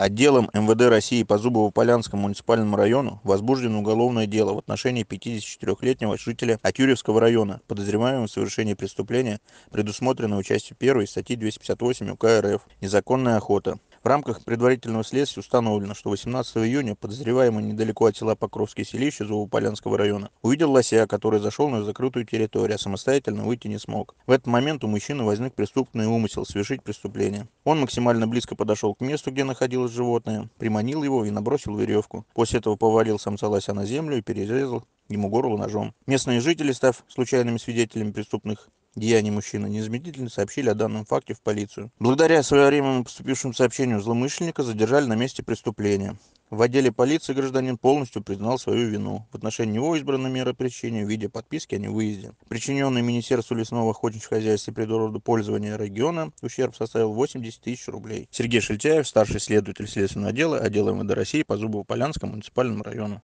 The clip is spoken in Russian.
отделом мвд россии по зубово полянскому муниципальному району возбуждено уголовное дело в отношении 54-летнего жителя атюревского района подозреваемого в совершении преступления предусмотренного частью 1 статьи 258 ук рф незаконная охота в рамках предварительного следствия установлено что 18 июня подозреваемый недалеко от села покровские селище Зубополянского района увидел лося который зашел на закрытую территорию а самостоятельно выйти не смог в этот момент у мужчины возник преступный умысел совершить преступление он максимально близко подошел к месту где находилось животное приманил его и набросил веревку после этого повалил самца лося на землю и перерезал ему горло ножом местные жители став случайными свидетелями преступных деяний мужчины незамедлительно сообщили о данном факте в полицию. Благодаря своевременному поступившему сообщению злоумышленника задержали на месте преступления. В отделе полиции гражданин полностью признал свою вину. В отношении него избрана мера пресечения в виде подписки о а невыезде. Причиненный Министерству лесного охотничьего хозяйства и природопользования региона ущерб составил 80 тысяч рублей. Сергей Шельтяев, старший следователь следственного отдела отдела МВД России по Зубово-Полянскому муниципальному району.